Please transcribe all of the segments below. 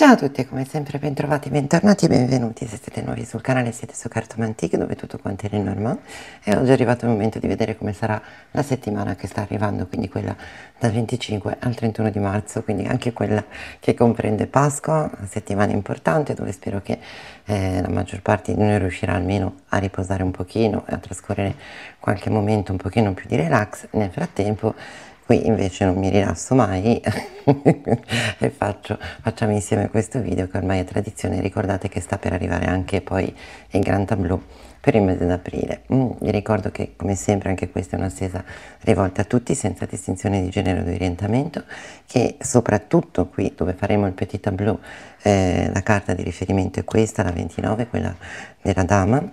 Ciao a tutti, come sempre bentrovati, bentornati e benvenuti se siete nuovi sul canale, siete su Cartomantic dove tutto quanto è normale. e oggi è arrivato il momento di vedere come sarà la settimana che sta arrivando, quindi quella dal 25 al 31 di marzo, quindi anche quella che comprende Pasqua, una settimana importante dove spero che eh, la maggior parte di noi riuscirà almeno a riposare un pochino e a trascorrere qualche momento un pochino più di relax, nel frattempo qui invece non mi rilasso mai e faccio, facciamo insieme questo video che ormai è tradizione, ricordate che sta per arrivare anche poi il Gran Tableau per il mese d'aprile. Mm, vi ricordo che come sempre anche questa è una rivolta a tutti senza distinzione di genere o di orientamento che soprattutto qui dove faremo il petit tableau eh, la carta di riferimento è questa, la 29, quella della dama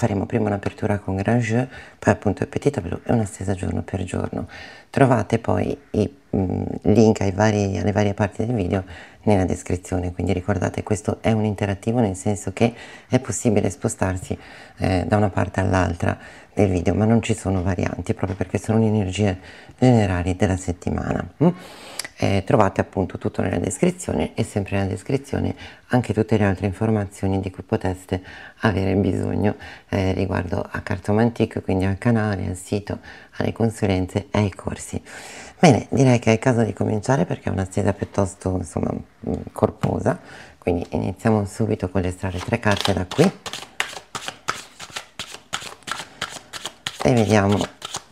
faremo prima un'apertura con Grand Jeu, poi appunto il petit tableau e una stesa giorno per giorno. Trovate poi i mh, mm, link vari, alle varie parti del video nella descrizione, quindi ricordate questo è un interattivo nel senso che è possibile spostarsi eh, da una parte all'altra del video, ma non ci sono varianti proprio perché sono le energie generali della settimana. Mm? eh, trovate appunto tutto nella descrizione e sempre nella descrizione anche tutte le altre informazioni di cui poteste avere bisogno eh, riguardo a Cartomantic, quindi al canale, al sito, alle consulenze e ai corsi. Bene, direi che è il caso di cominciare perché è una stesa piuttosto insomma mm, corposa, quindi iniziamo subito con l'estrarre tre carte da qui e vediamo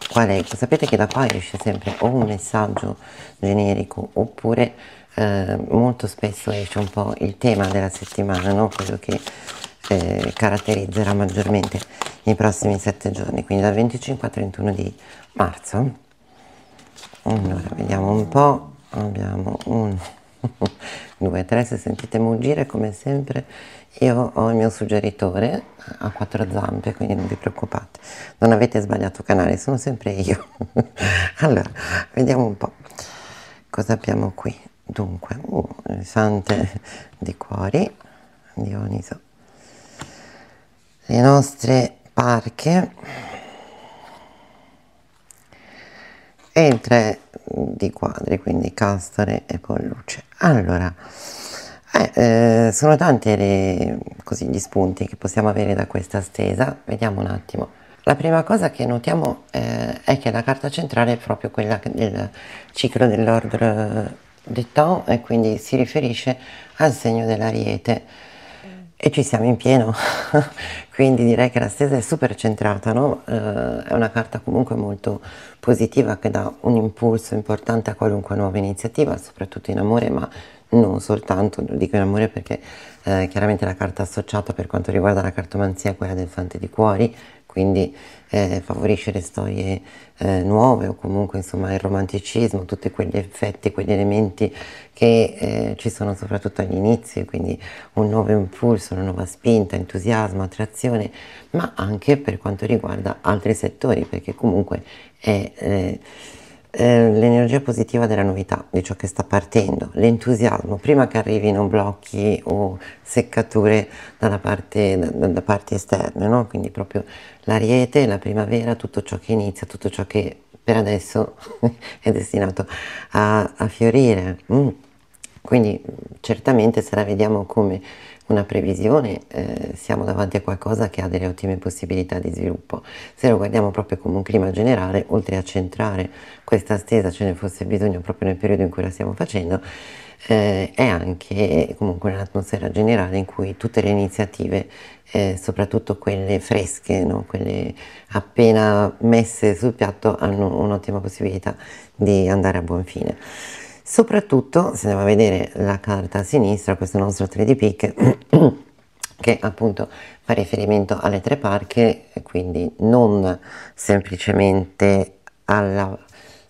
qua leggo sapete che da qua esce sempre o un messaggio generico oppure eh, molto spesso esce un po' il tema della settimana no? quello che eh, caratterizzerà maggiormente i prossimi sette giorni quindi dal 25 al 31 di marzo allora vediamo un po' abbiamo un 2, 3, se sentite muggire come sempre io ho il mio suggeritore a quattro zampe quindi non vi preoccupate non avete sbagliato canale sono sempre io allora vediamo un po' cosa abbiamo qui dunque uh, il sante di cuori Dioniso le nostre parche e il 3 di quadri quindi castore e polluce allora eh, eh, sono tanti le, così, gli spunti che possiamo avere da questa stesa vediamo un attimo la prima cosa che notiamo eh, è che la carta centrale è proprio quella del ciclo dell'ordre de temps e quindi si riferisce al segno dell'ariete e ci siamo in pieno quindi direi che la stesa è super centrata, no? eh, è una carta comunque molto positiva che dà un impulso importante a qualunque nuova iniziativa, soprattutto in amore, ma non soltanto, lo dico in amore perché eh, chiaramente la carta associata per quanto riguarda la cartomanzia è quella del Fante di Cuori, quindi eh, favorisce le storie eh, nuove o comunque insomma il romanticismo, tutti quegli effetti, quegli elementi che eh, ci sono soprattutto agli inizi, quindi un nuovo impulso, una nuova spinta, entusiasmo, attrazione, ma anche per quanto riguarda altri settori, perché comunque è eh, eh, l'energia positiva della novità, di ciò che sta partendo, l'entusiasmo, prima che arrivino blocchi o seccature dalla parte, da, da parti esterne, no? quindi proprio l'ariete, la primavera, tutto ciò che inizia, tutto ciò che per adesso è destinato a, a fiorire. Mm. Quindi mm, certamente se la vediamo come una previsione, eh, siamo davanti a qualcosa che ha delle ottime possibilità di sviluppo. Se lo guardiamo proprio come un clima generale, oltre a centrare questa stesa, ce ne fosse bisogno proprio nel periodo in cui la stiamo facendo, eh, è anche comunque un'atmosfera generale in cui tutte le iniziative, eh, soprattutto quelle fresche, no? quelle appena messe sul piatto, hanno un'ottima possibilità di andare a buon fine. Soprattutto, se andiamo a vedere la carta a sinistra, questo nostro 3D Pick, che appunto fa riferimento alle tre parche, quindi non semplicemente alla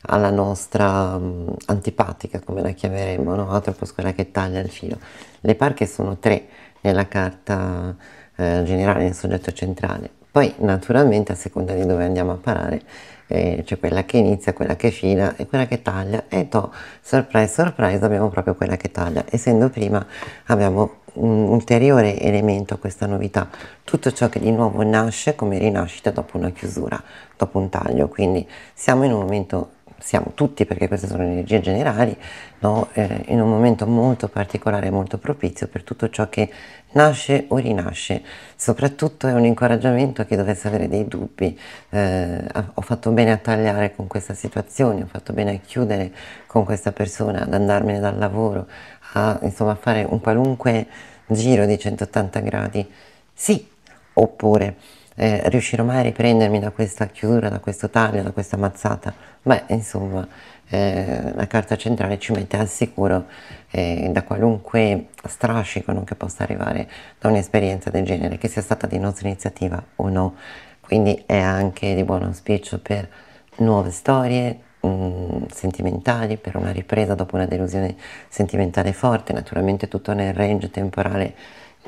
alla nostra um, antipatica, come la chiameremmo, no? la quella che taglia il filo. Le parche sono tre nella carta eh, generale, nel soggetto centrale. Poi naturalmente a seconda di dove andiamo a parare eh, c'è quella che inizia, quella che fila e quella che taglia e to, surprise, surprise, abbiamo proprio quella che taglia. Essendo prima abbiamo un ulteriore elemento a questa novità, tutto ciò che di nuovo nasce come rinascita dopo una chiusura, dopo un taglio, quindi siamo in un momento siamo tutti, perché queste sono energie generali, no? eh, in un momento molto particolare, molto propizio per tutto ciò che nasce o rinasce. Soprattutto è un incoraggiamento a chi dovesse avere dei dubbi. Eh, ho fatto bene a tagliare con questa situazione, ho fatto bene a chiudere con questa persona, ad andarmene dal lavoro, a insomma, fare un qualunque giro di 180 gradi. Sì, oppure eh, riuscirò mai a riprendermi da questa chiusura, da questo taglio, da questa mazzata? Beh, insomma, eh, la carta centrale ci mette al sicuro eh, da qualunque strascico non che possa arrivare da un'esperienza del genere, che sia stata di nostra iniziativa o no. Quindi è anche di buon auspicio per nuove storie, mm, sentimentali, per una ripresa dopo una delusione sentimentale forte, naturalmente tutto nel range temporale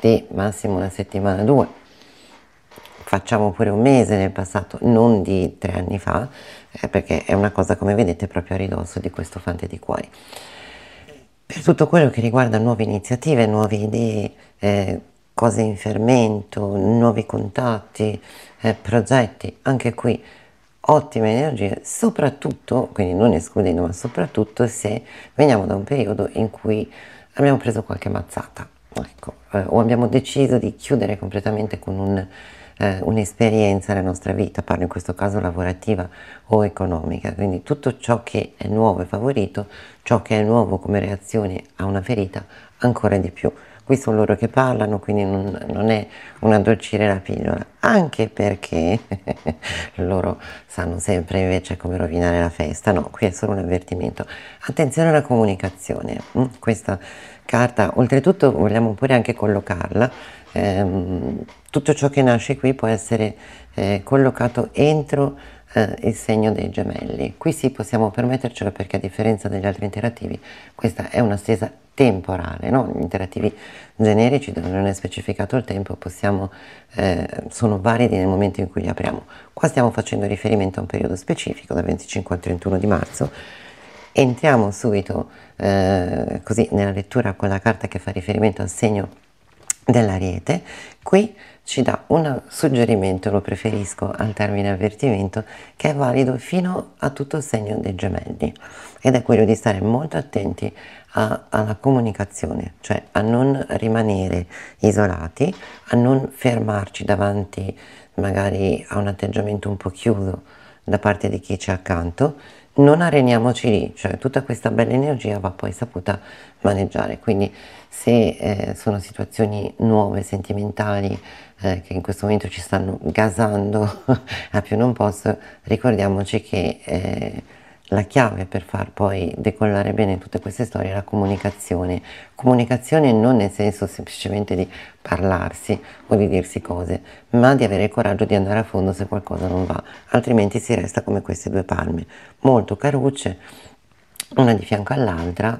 di massimo una settimana o due, facciamo pure un mese nel passato, non di tre anni fa, eh, perché è una cosa come vedete proprio a ridosso di questo fante di cuori. Per tutto quello che riguarda nuove iniziative, nuove idee, eh, cose in fermento, nuovi contatti, eh, progetti, anche qui ottime energie, soprattutto, quindi non escludendo, ma soprattutto se veniamo da un periodo in cui abbiamo preso qualche mazzata, ecco, eh, o abbiamo deciso di chiudere completamente con un eh, un'esperienza nella nostra vita, parlo in questo caso lavorativa o economica, quindi tutto ciò che è nuovo è favorito, ciò che è nuovo come reazione a una ferita ancora di più. Qui sono loro che parlano, quindi non, non è un addolcire la pillola, anche perché loro sanno sempre invece come rovinare la festa, no, qui è solo un avvertimento. Attenzione alla comunicazione, mm, questa carta oltretutto vogliamo pure anche collocarla ehm, tutto ciò che nasce qui può essere eh, collocato entro eh, il segno dei gemelli. Qui sì possiamo permettercelo perché a differenza degli altri interattivi questa è una stesa temporale, no? gli interattivi generici dove non è specificato il tempo possiamo, eh, sono validi nel momento in cui li apriamo. Qua stiamo facendo riferimento a un periodo specifico dal 25 al 31 di marzo entriamo subito eh, così nella lettura con la carta che fa riferimento al segno dell'ariete qui ci dà un suggerimento, lo preferisco al termine avvertimento, che è valido fino a tutto il segno dei gemelli ed è quello di stare molto attenti a, alla comunicazione, cioè a non rimanere isolati, a non fermarci davanti magari a un atteggiamento un po' chiuso da parte di chi c'è accanto, non areniamoci lì, cioè tutta questa bella energia va poi saputa maneggiare, quindi se eh, sono situazioni nuove, sentimentali, eh, che in questo momento ci stanno gasando a più non posso, ricordiamoci che eh, la chiave per far poi decollare bene tutte queste storie è la comunicazione. Comunicazione non nel senso semplicemente di parlarsi o di dirsi cose, ma di avere il coraggio di andare a fondo se qualcosa non va, altrimenti si resta come queste due palme, molto carucce, una di fianco all'altra,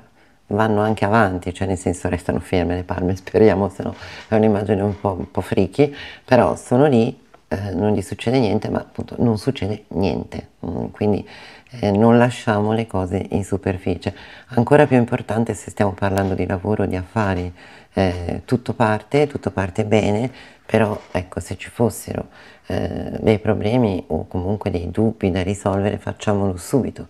vanno anche avanti, cioè nel senso restano ferme le palme, speriamo, se no è un'immagine un po', un po friki, però sono lì, eh, non gli succede niente, ma appunto non succede niente, mm, quindi eh, non lasciamo le cose in superficie. Ancora più importante se stiamo parlando di lavoro, di affari, eh, tutto parte, tutto parte bene, però ecco se ci fossero eh, dei problemi o comunque dei dubbi da risolvere facciamolo subito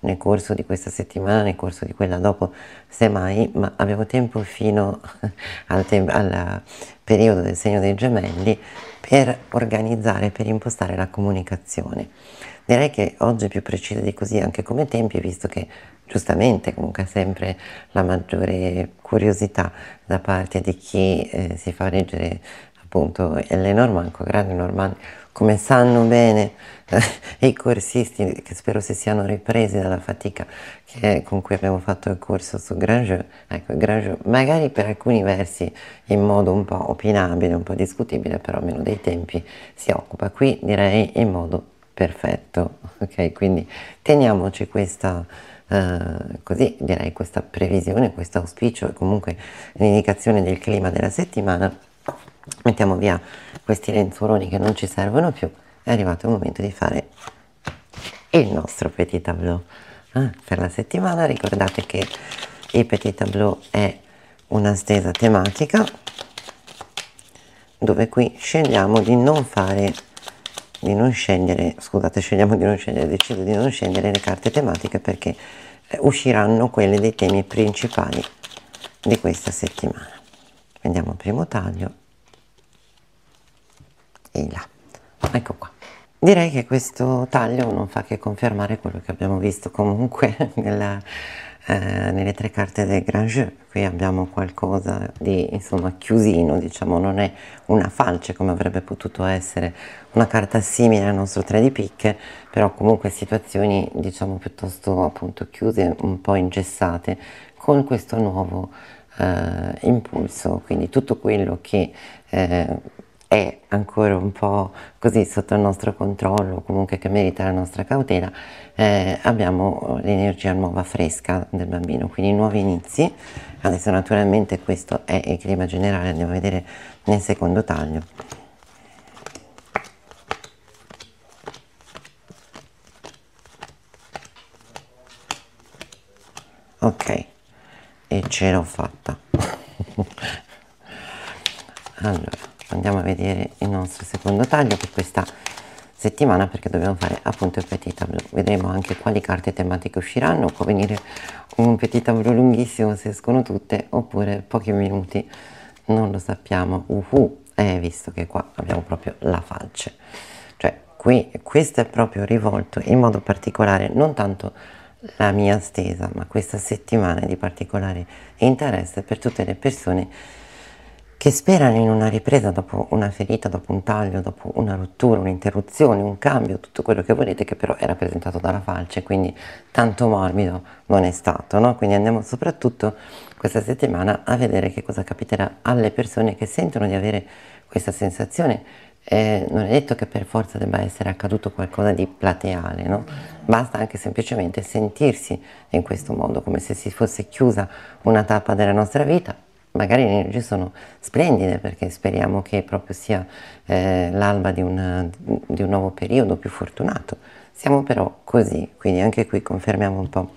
nel corso di questa settimana, nel corso di quella dopo, semmai, ma avevo tempo fino al, te al periodo del segno dei gemelli per organizzare, per impostare la comunicazione. Direi che oggi è più precisa di così anche come tempi, visto che giustamente comunque è sempre la maggiore curiosità da parte di chi eh, si fa leggere appunto L. Norman, grande Norman, come sanno bene eh, i corsisti, che spero si siano ripresi dalla fatica che, con cui abbiamo fatto il corso su Grangeux, ecco, Grangeux magari per alcuni versi in modo un po' opinabile, un po' discutibile, però almeno dei tempi si occupa qui direi in modo perfetto, ok? Quindi teniamoci questa... Uh, così direi questa previsione, questo auspicio e comunque l'indicazione del clima della settimana, mettiamo via questi lenzuoloni che non ci servono più, è arrivato il momento di fare il nostro petit tableau. Eh, per la settimana ricordate che il petit tableau è una stesa tematica dove qui scegliamo di non fare di non scegliere scusate scegliamo di non scegliere decido di non scegliere le carte tematiche perché eh, usciranno quelle dei temi principali di questa settimana prendiamo il primo taglio e là ecco qua direi che questo taglio non fa che confermare quello che abbiamo visto comunque nella, eh, nelle tre carte del Grand Jeu qui abbiamo qualcosa di insomma chiusino diciamo non è una falce come avrebbe potuto essere una carta simile al nostro 3 di picche però comunque situazioni diciamo piuttosto appunto chiuse un po' ingessate con questo nuovo eh, impulso quindi tutto quello che eh, è ancora un po' così sotto il nostro controllo, comunque che merita la nostra cautela, eh, abbiamo l'energia nuova fresca del bambino, quindi nuovi inizi. Adesso naturalmente questo è il clima generale, andiamo a vedere nel secondo taglio. Ok, e ce l'ho fatta. allora andiamo a vedere il nostro secondo taglio per questa settimana perché dobbiamo fare appunto il petit tableau vedremo anche quali carte tematiche usciranno può venire un petit tableau lunghissimo se escono tutte oppure pochi minuti non lo sappiamo uhu eh, visto che qua abbiamo proprio la falce cioè qui questo è proprio rivolto in modo particolare non tanto la mia stesa ma questa settimana è di particolare interesse per tutte le persone che che sperano in una ripresa dopo una ferita, dopo un taglio, dopo una rottura, un'interruzione, un cambio, tutto quello che volete, che però è rappresentato dalla falce, quindi tanto morbido non è stato. No? Quindi andiamo soprattutto questa settimana a vedere che cosa capiterà alle persone che sentono di avere questa sensazione. Eh, non è detto che per forza debba essere accaduto qualcosa di plateale, no? basta anche semplicemente sentirsi in questo modo, come se si fosse chiusa una tappa della nostra vita, magari le energie sono splendide perché speriamo che proprio sia eh, l'alba di, una, di un nuovo periodo più fortunato. Siamo però così, quindi anche qui confermiamo un po'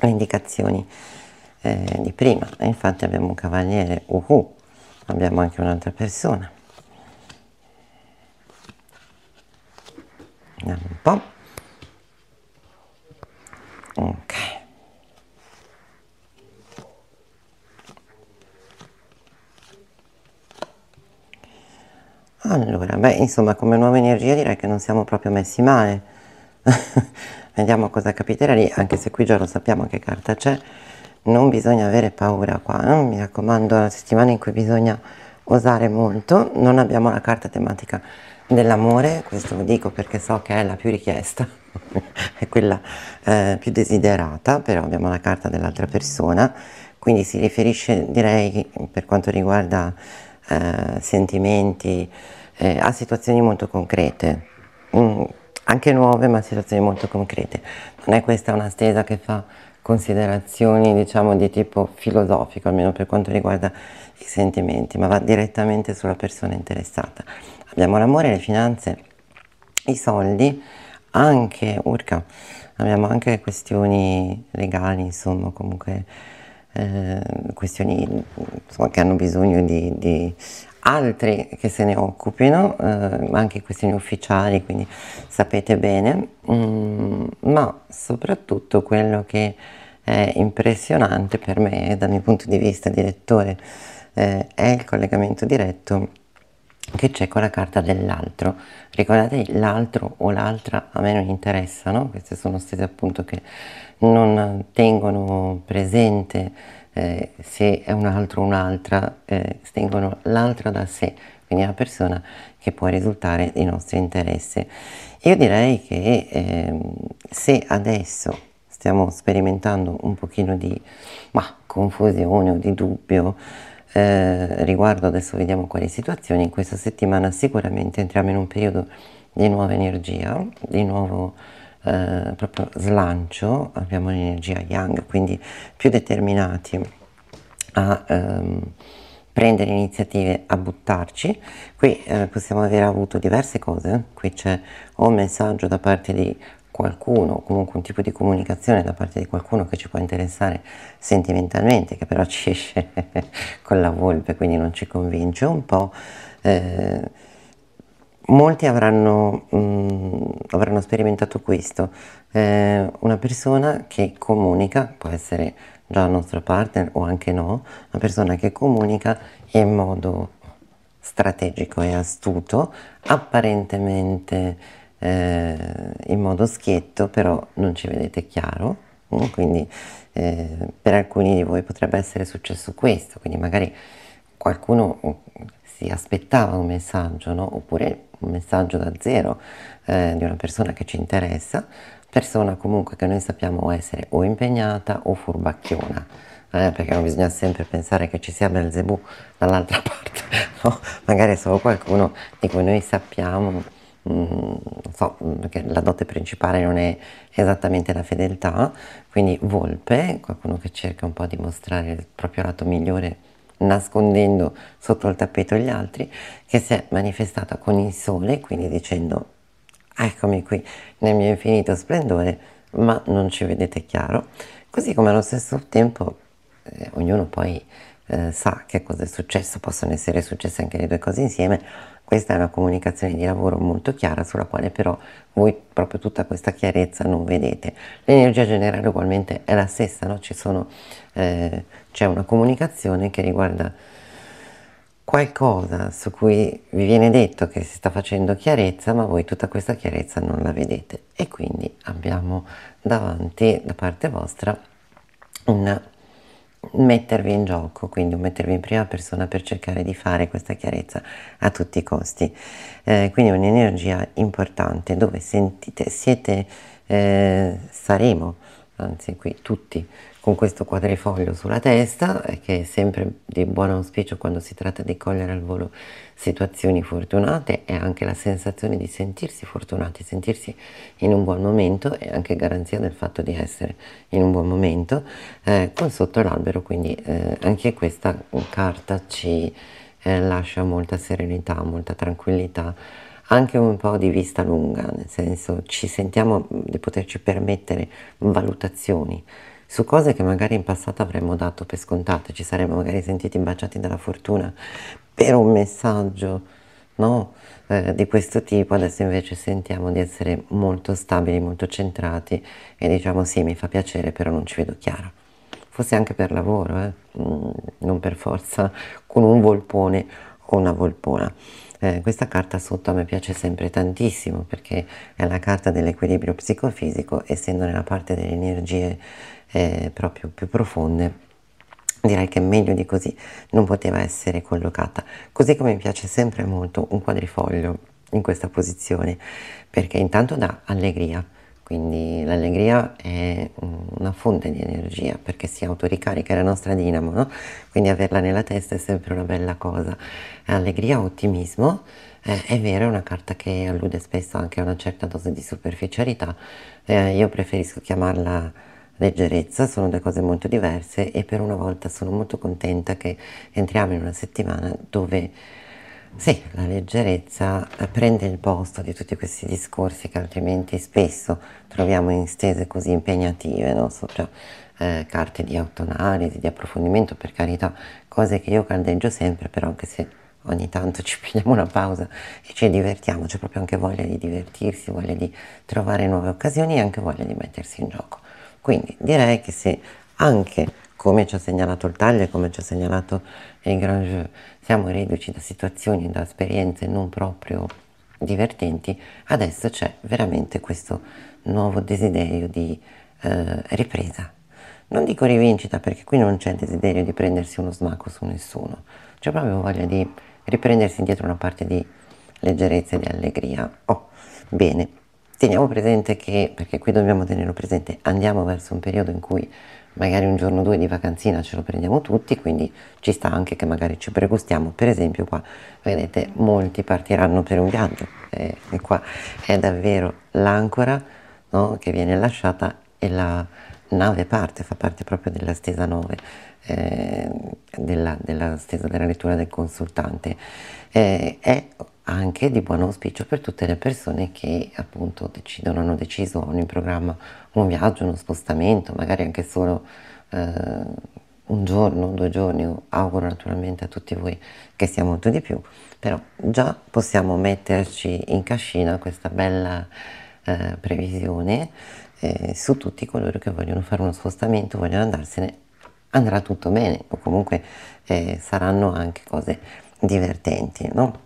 le indicazioni eh, di prima. Infatti abbiamo un cavaliere, uhu, abbiamo anche un'altra persona. Vediamo un po'. Ok. Allora, beh, insomma, come nuova energia direi che non siamo proprio messi male. Vediamo cosa capiterà lì, anche se qui già lo sappiamo che carta c'è. Non bisogna avere paura qua, eh? mi raccomando, è una settimana in cui bisogna osare molto. Non abbiamo la carta tematica dell'amore, questo lo dico perché so che è la più richiesta, è quella eh, più desiderata, però abbiamo la carta dell'altra persona, quindi si riferisce, direi, per quanto riguarda eh, sentimenti, eh, a situazioni molto concrete, mm, anche nuove ma situazioni molto concrete. Non è questa una stesa che fa considerazioni diciamo di tipo filosofico, almeno per quanto riguarda i sentimenti, ma va direttamente sulla persona interessata. Abbiamo l'amore, le finanze, i soldi, anche, urca, abbiamo anche questioni legali, insomma, comunque Ehm, questioni insomma, che hanno bisogno di, di, altri che se ne occupino, eh, anche questioni ufficiali, quindi sapete bene, mm, ma soprattutto quello che è impressionante per me dal mio punto di vista di lettore eh, è il collegamento diretto che c'è con la carta dell'altro. Ricordate l'altro o l'altra a me non interessa, no? Queste sono stesse appunto che non tengono presente eh, se è un altro o un'altra, eh, tengono l'altro da sé, quindi una persona che può risultare di nostro interesse. Io direi che eh, se adesso stiamo sperimentando un pochino di ma, confusione o di dubbio, eh, riguardo adesso vediamo quali situazioni in questa settimana sicuramente entriamo in un periodo di nuova energia di nuovo eh, proprio slancio abbiamo l'energia yang quindi più determinati a ehm, prendere iniziative a buttarci qui eh, possiamo aver avuto diverse cose qui c'è un messaggio da parte di qualcuno, comunque un tipo di comunicazione da parte di qualcuno che ci può interessare sentimentalmente, che però ci esce con la volpe, quindi non ci convince un po'. Eh, molti avranno, mh, mm, avranno, sperimentato questo. Eh, una persona che comunica, può essere già il nostro partner o anche no, una persona che comunica in modo strategico e astuto, apparentemente eh, in modo schietto, però non ci vedete chiaro, quindi eh, per alcuni di voi potrebbe essere successo questo, quindi magari qualcuno mm, si aspettava un messaggio, no? oppure un messaggio da zero eh, di una persona che ci interessa, persona comunque che noi sappiamo essere o impegnata o furbacchiona, eh, perché non bisogna sempre pensare che ci sia Belzebù dall'altra parte, no? magari è solo qualcuno di cui noi sappiamo Mm, so, mm, che la dote principale non è esattamente la fedeltà, quindi volpe, qualcuno che cerca un po' di mostrare il proprio lato migliore nascondendo sotto il tappeto gli altri, che si è manifestata con il sole, quindi dicendo eccomi qui nel mio infinito splendore, ma non ci vedete chiaro, così come allo stesso tempo eh, ognuno poi eh, sa che cosa è successo, possono essere successe anche le due cose insieme, questa è una comunicazione di lavoro molto chiara sulla quale però voi proprio tutta questa chiarezza non vedete. L'energia generale ugualmente è la stessa, no? sono, eh, c'è una comunicazione che riguarda qualcosa su cui vi viene detto che si sta facendo chiarezza, ma voi tutta questa chiarezza non la vedete e quindi abbiamo davanti da parte vostra una mettervi in gioco, quindi mettervi in prima persona per cercare di fare questa chiarezza a tutti i costi. Eh, quindi un'energia importante dove sentite, siete, eh, saremo anzi qui tutti, con questo quadrifoglio sulla testa, eh, che è sempre di buon auspicio quando si tratta di cogliere al volo situazioni fortunate e anche la sensazione di sentirsi fortunati, sentirsi in un buon momento e anche garanzia del fatto di essere in un buon momento, eh, con sotto l'albero, quindi eh, anche questa carta ci eh, lascia molta serenità, molta tranquillità anche un po' di vista lunga, nel senso ci sentiamo di poterci permettere valutazioni su cose che magari in passato avremmo dato per scontate, ci saremmo magari sentiti baciati dalla fortuna per un messaggio no? eh, di questo tipo, adesso invece sentiamo di essere molto stabili, molto centrati e diciamo sì mi fa piacere però non ci vedo chiaro forse anche per lavoro, eh? mm, non per forza con un volpone o una volpona. Eh, questa carta sotto a me piace sempre tantissimo perché è la carta dell'equilibrio psicofisico, essendo nella parte delle energie eh, proprio più profonde. Direi che meglio di così non poteva essere collocata, così come mi piace sempre molto un quadrifoglio in questa posizione, perché intanto dà allegria, quindi l'allegria è una fonte di energia perché si autoricarica, la nostra dinamo, no? quindi averla nella testa è sempre una bella cosa. Allegria, ottimismo, eh, è vero, è una carta che allude spesso anche a una certa dose di superficialità, eh, io preferisco chiamarla leggerezza, sono due cose molto diverse e per una volta sono molto contenta che entriamo in una settimana dove sì, la leggerezza eh, prende il posto di tutti questi discorsi che altrimenti spesso troviamo in stese così impegnative, no? sopra eh, carte di autoanalisi, di approfondimento, per carità, cose che io caldeggio sempre, però anche se ogni tanto ci prendiamo una pausa e ci divertiamo, c'è proprio anche voglia di divertirsi, voglia di trovare nuove occasioni e anche voglia di mettersi in gioco. Quindi direi che se anche come ci ha segnalato il taglio e come ci ha segnalato il grand Grange, siamo reduci da situazioni, da esperienze non proprio divertenti, adesso c'è veramente questo nuovo desiderio di eh, ripresa. Non dico rivincita perché qui non c'è desiderio di prendersi uno smacco su nessuno, c'è proprio voglia di riprendersi indietro una parte di leggerezza e di allegria. Oh, bene, teniamo presente che, perché qui dobbiamo tenerlo presente, andiamo verso un periodo in cui magari un giorno o due di vacanzina ce lo prendiamo tutti, quindi ci sta anche che magari ci pregustiamo. Per esempio qua, vedete, molti partiranno per un viaggio e, e qua è davvero l'ancora no, che viene lasciata e la nave parte, fa parte proprio della stesa 9, eh, della, della, stesa della lettura del consultante. Eh, è anche di buon auspicio per tutte le persone che appunto decidono, hanno deciso, hanno in programma un viaggio, uno spostamento, magari anche solo eh, un giorno, due giorni, auguro naturalmente a tutti voi che sia molto di più, però già possiamo metterci in cascina questa bella eh, previsione eh, su tutti coloro che vogliono fare uno spostamento, vogliono andarsene, andrà tutto bene o comunque eh, saranno anche cose divertenti, no?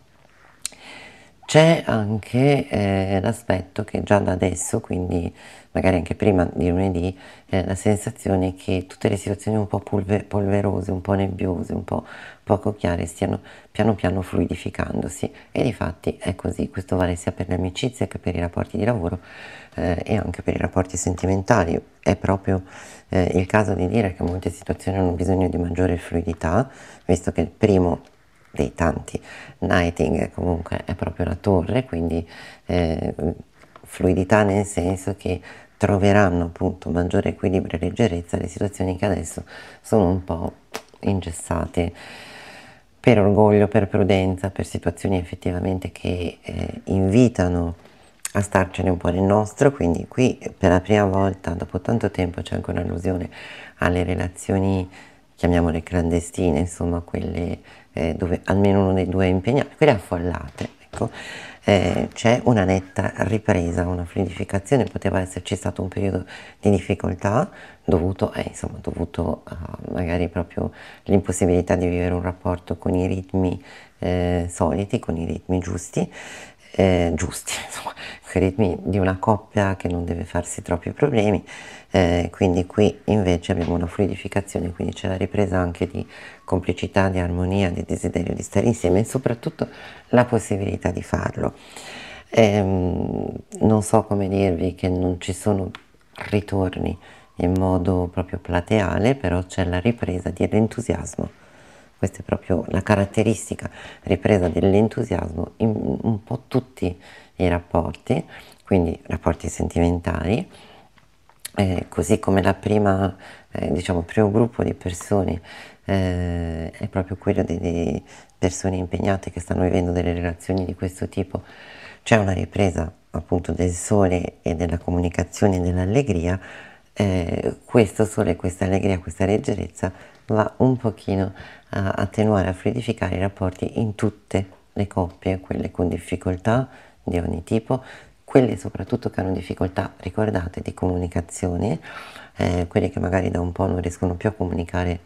C'è anche eh, l'aspetto che già da adesso, quindi magari anche prima di lunedì, eh, la sensazione che tutte le situazioni un po' pulver- polverose, un po' nebbiose, un po' poco chiare stiano piano piano fluidificandosi e di fatti è così, questo vale sia per le amicizie che per i rapporti di lavoro eh, e anche per i rapporti sentimentali, è proprio eh, il caso di dire che molte situazioni hanno bisogno di maggiore fluidità, visto che il primo dei tanti nighting comunque è proprio la torre, quindi eh, fluidità nel senso che troveranno appunto maggiore equilibrio e leggerezza le situazioni che adesso sono un po' ingessate per orgoglio, per prudenza, per situazioni effettivamente che eh, invitano a starcene un po' nel nostro, quindi qui per la prima volta dopo tanto tempo c'è anche un'allusione alle relazioni, chiamiamole clandestine, insomma quelle eh, dove almeno uno dei due è impegnato, quelle affollate, ecco eh, c'è una netta ripresa, una fluidificazione, poteva esserci stato un periodo di difficoltà dovuto, eh, insomma, dovuto a magari proprio l'impossibilità di vivere un rapporto con i ritmi eh, soliti, con i ritmi giusti, eh, giusti, insomma, con i ritmi di una coppia che non deve farsi troppi problemi eh, quindi qui invece abbiamo una fluidificazione, quindi c'è la ripresa anche di complicità, di armonia, di desiderio di stare insieme e soprattutto la possibilità di farlo. Ehm, non so come dirvi che non ci sono ritorni in modo proprio plateale, però c'è la ripresa dell'entusiasmo. Questa è proprio la caratteristica, ripresa dell'entusiasmo in un po' tutti i rapporti, quindi rapporti sentimentali, eh, così come la prima, eh, diciamo, il primo gruppo di persone eh, è proprio quello di, di, persone impegnate che stanno vivendo delle relazioni di questo tipo, c'è una ripresa appunto del sole e della comunicazione e dell'allegria, eh, questo sole, questa allegria, questa leggerezza va un pochino a attenuare, a fluidificare i rapporti in tutte le coppie, quelle con difficoltà di ogni tipo, quelli soprattutto che hanno difficoltà, ricordate, di comunicazione, eh, quelli che magari da un po' non riescono più a comunicare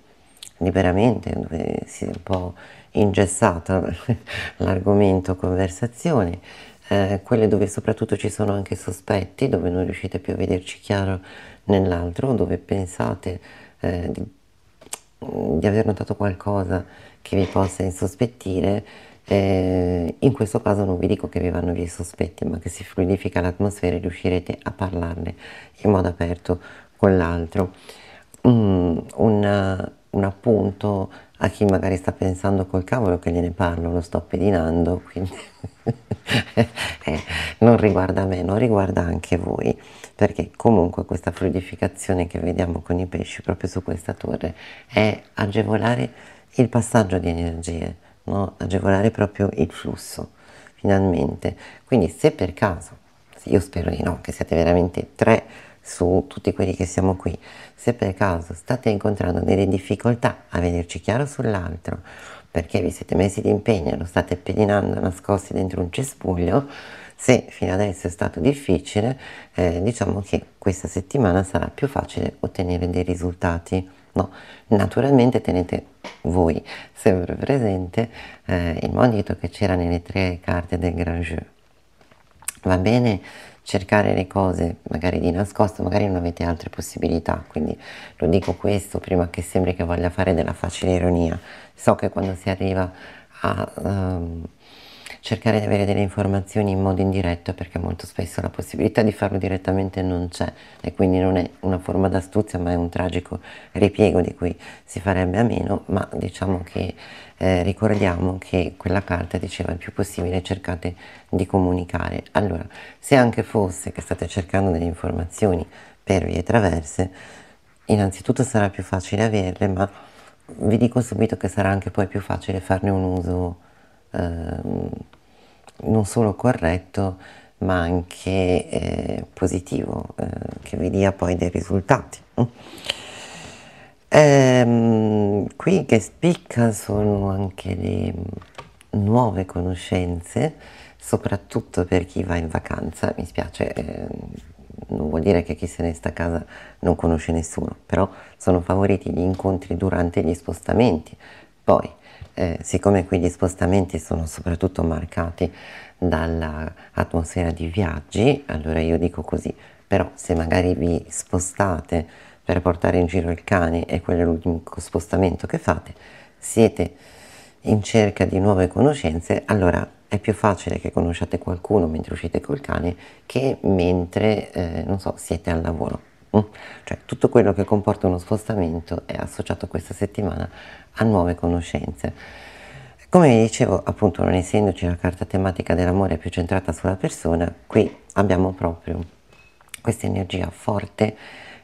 liberamente, dove si è un po' ingessata l'argomento conversazione, eh, quelle dove soprattutto ci sono anche sospetti, dove non riuscite più a vederci chiaro nell'altro, dove pensate eh, di, di aver notato qualcosa che vi possa insospettire eh, in questo caso non vi dico che vi vanno via i sospetti, ma che si fluidifica l'atmosfera e riuscirete a parlarne in modo aperto con l'altro. Mm, un, un appunto a chi magari sta pensando col cavolo che gliene parlo, lo sto pedinando, quindi eh, non riguarda me, non riguarda anche voi, perché comunque questa fluidificazione che vediamo con i pesci proprio su questa torre è agevolare il passaggio di energie agevolare proprio il flusso finalmente quindi se per caso io spero di no che siate veramente tre su tutti quelli che siamo qui se per caso state incontrando delle difficoltà a vederci chiaro sull'altro perché vi siete messi d'impegno e lo state pedinando nascosti dentro un cespuglio se fino adesso è stato difficile, eh, diciamo che questa settimana sarà più facile ottenere dei risultati. No, naturalmente tenete voi sempre presente eh, il monito che c'era nelle tre carte del Grand Jeu. Va bene cercare le cose magari di nascosto, magari non avete altre possibilità, quindi lo dico questo prima che sembri che voglia fare della facile ironia. So che quando si arriva a... Um, cercare di avere delle informazioni in modo indiretto perché molto spesso la possibilità di farlo direttamente non c'è e quindi non è una forma d'astuzia ma è un tragico ripiego di cui si farebbe a meno, ma diciamo che eh, ricordiamo che quella carta diceva il più possibile cercate di comunicare. Allora, se anche fosse che state cercando delle informazioni per vie traverse, innanzitutto sarà più facile averle, ma vi dico subito che sarà anche poi più facile farne un uso Ehm, non solo corretto ma anche eh, positivo, eh, che vi dia poi dei risultati. Ehm, qui che spicca sono anche le nuove conoscenze, soprattutto per chi va in vacanza, mi spiace, eh, non vuol dire che chi se ne sta a casa non conosce nessuno, però sono favoriti gli incontri durante gli spostamenti, poi, eh, siccome quegli spostamenti sono soprattutto marcati dall'atmosfera di viaggi, allora io dico così, però se magari vi spostate per portare in giro il cane e quello è l'unico spostamento che fate, siete in cerca di nuove conoscenze, allora è più facile che conosciate qualcuno mentre uscite col cane che mentre, eh, non so, siete al lavoro. Mm? Cioè tutto quello che comporta uno spostamento è associato questa settimana a nuove conoscenze. Come vi dicevo, appunto, non essendoci la carta tematica dell'amore più centrata sulla persona, qui abbiamo proprio questa energia forte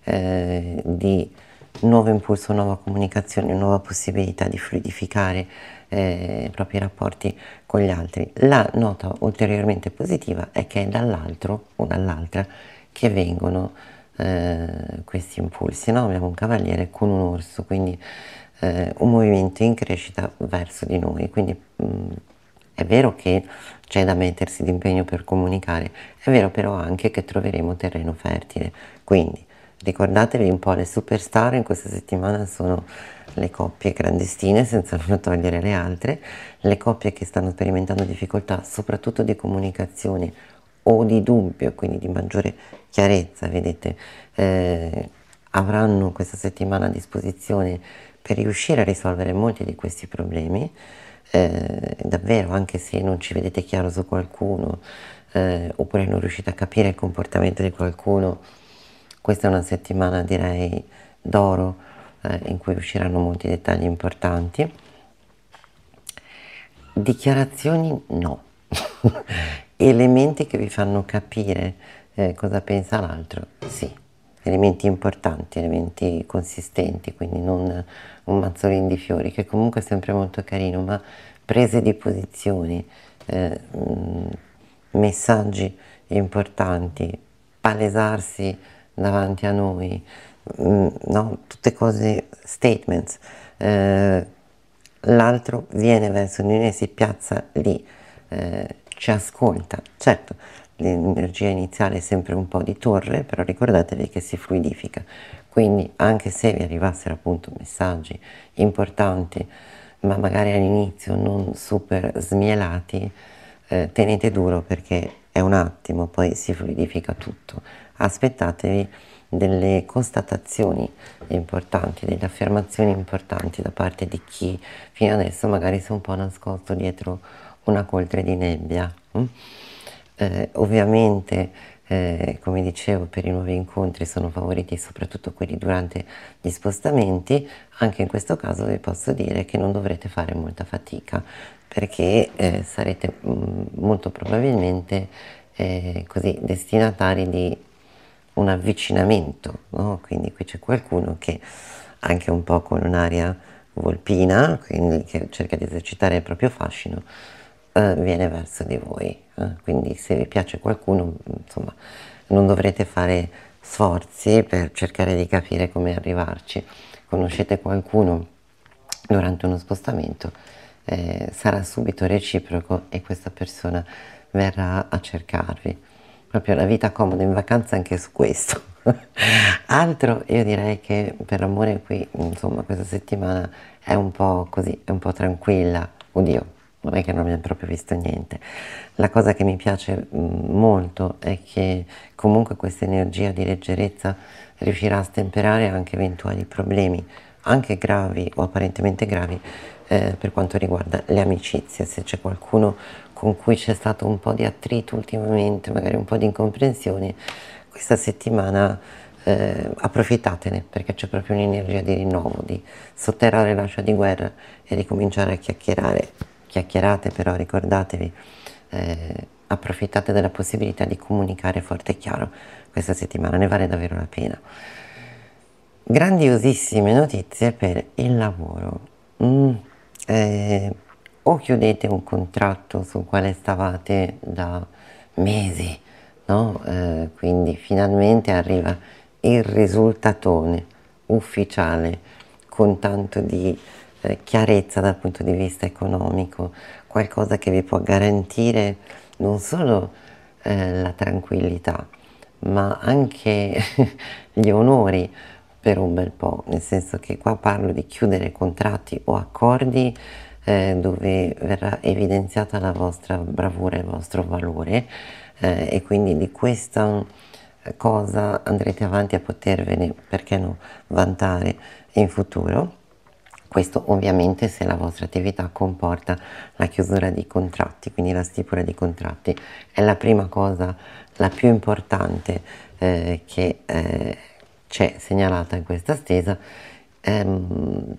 eh, di nuovo impulso, nuova comunicazione, nuova possibilità di fluidificare eh, i propri rapporti con gli altri. La nota ulteriormente positiva è che è dall'altro o dall'altra che vengono eh, questi impulsi. No? Abbiamo un cavaliere con un orso, quindi eh, un movimento in crescita verso di noi. Quindi mh, mm, è vero che c'è da mettersi d'impegno per comunicare, è vero però anche che troveremo terreno fertile. Quindi ricordatevi un po' le superstar in questa settimana sono le coppie clandestine senza togliere le altre, le coppie che stanno sperimentando difficoltà soprattutto di comunicazione o di dubbio, quindi di maggiore chiarezza, vedete, eh, avranno questa settimana a disposizione per riuscire a risolvere molti di questi problemi. Eh, davvero, anche se non ci vedete chiaro su qualcuno eh, oppure non riuscite a capire il comportamento di qualcuno, questa è una settimana direi d'oro eh, in cui usciranno molti dettagli importanti. Dichiarazioni no. elementi che vi fanno capire eh, cosa pensa l'altro, sì, elementi importanti, elementi consistenti, quindi non un mazzolino di fiori, che comunque è sempre molto carino, ma prese di posizioni, eh, mm, messaggi importanti, palesarsi davanti a noi, mh, mm, no? tutte cose, statements. Eh, l'altro viene verso di noi e si piazza lì. Eh, ci ascolta. Certo, l'energia iniziale è sempre un po' di torre, però ricordatevi che si fluidifica. Quindi anche se vi arrivassero appunto messaggi importanti, ma magari all'inizio non super smielati, eh, tenete duro perché è un attimo, poi si fluidifica tutto. Aspettatevi delle constatazioni importanti, delle affermazioni importanti da parte di chi fino adesso magari si è un po' nascosto dietro una coltre di nebbia. Mm? Eh, ovviamente, eh, come dicevo, per i nuovi incontri sono favoriti soprattutto quelli durante gli spostamenti, anche in questo caso vi posso dire che non dovrete fare molta fatica perché eh, sarete mm, molto probabilmente eh, così destinatari di un avvicinamento, no? quindi qui c'è qualcuno che anche un po' con un'aria volpina, quindi che cerca di esercitare il proprio fascino, eh, viene verso di voi. Eh? Quindi se vi piace qualcuno, insomma, non dovrete fare sforzi per cercare di capire come arrivarci. Conoscete qualcuno durante uno spostamento, eh, sarà subito reciproco e questa persona verrà a cercarvi. Proprio la vita comoda in vacanza anche su questo. Altro, io direi che per l'amore qui, insomma, questa settimana è un po' così, è un po' tranquilla. Oddio, non è che non abbiamo proprio visto niente. La cosa che mi piace mm, molto è che comunque questa energia di leggerezza riuscirà a stemperare anche eventuali problemi, anche gravi o apparentemente gravi, eh, per quanto riguarda le amicizie. Se c'è qualcuno con cui c'è stato un po' di attrito ultimamente, magari un po' di incomprensione, questa settimana eh, approfittatene perché c'è proprio un'energia di rinnovo, di sotterrare l'ascia di guerra e ricominciare a chiacchierare chiacchierate, però ricordatevi, eh, approfittate della possibilità di comunicare forte e chiaro questa settimana, ne vale davvero la pena. Grandiosissime notizie per il lavoro. Mm, eh, o chiudete un contratto sul quale stavate da mesi, no? eh, quindi finalmente arriva il risultatone ufficiale con tanto di eh, chiarezza dal punto di vista economico, qualcosa che vi può garantire non solo eh, la tranquillità, ma anche gli onori per un bel po', nel senso che qua parlo di chiudere contratti o accordi eh, dove verrà evidenziata la vostra bravura e il vostro valore eh, e quindi di questa eh, cosa andrete avanti a potervene, perché no, vantare in futuro questo ovviamente se la vostra attività comporta la chiusura di contratti, quindi la stipula di contratti. È la prima cosa, la più importante eh, che eh, c'è segnalata in questa stesa. Ehm,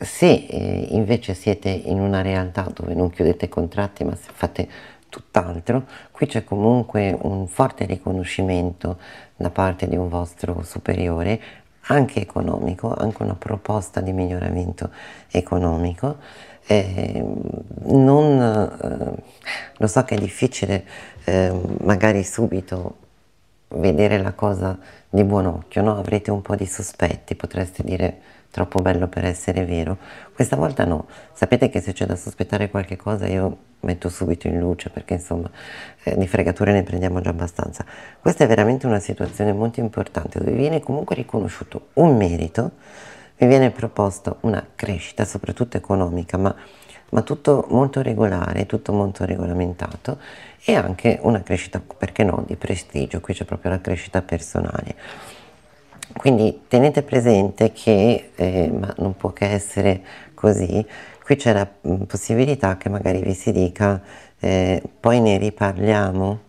se eh, invece siete in una realtà dove non chiudete contratti ma fate tutt'altro, qui c'è comunque un forte riconoscimento da parte di un vostro superiore anche economico, anche una proposta di miglioramento economico. Eh, non, eh, lo so che è difficile eh, magari subito vedere la cosa di buon occhio, no? avrete un po' di sospetti, potreste dire troppo bello per essere vero. Questa volta no, sapete che se c'è da sospettare qualche cosa io metto subito in luce perché insomma eh, di fregature ne prendiamo già abbastanza. Questa è veramente una situazione molto importante dove viene comunque riconosciuto un merito, vi viene proposta una crescita soprattutto economica, ma, ma tutto molto regolare, tutto molto regolamentato e anche una crescita, perché no, di prestigio, qui c'è proprio la crescita personale. Quindi tenete presente che, eh, ma non può che essere così, qui c'è la mm, possibilità che magari vi si dica eh, poi ne riparliamo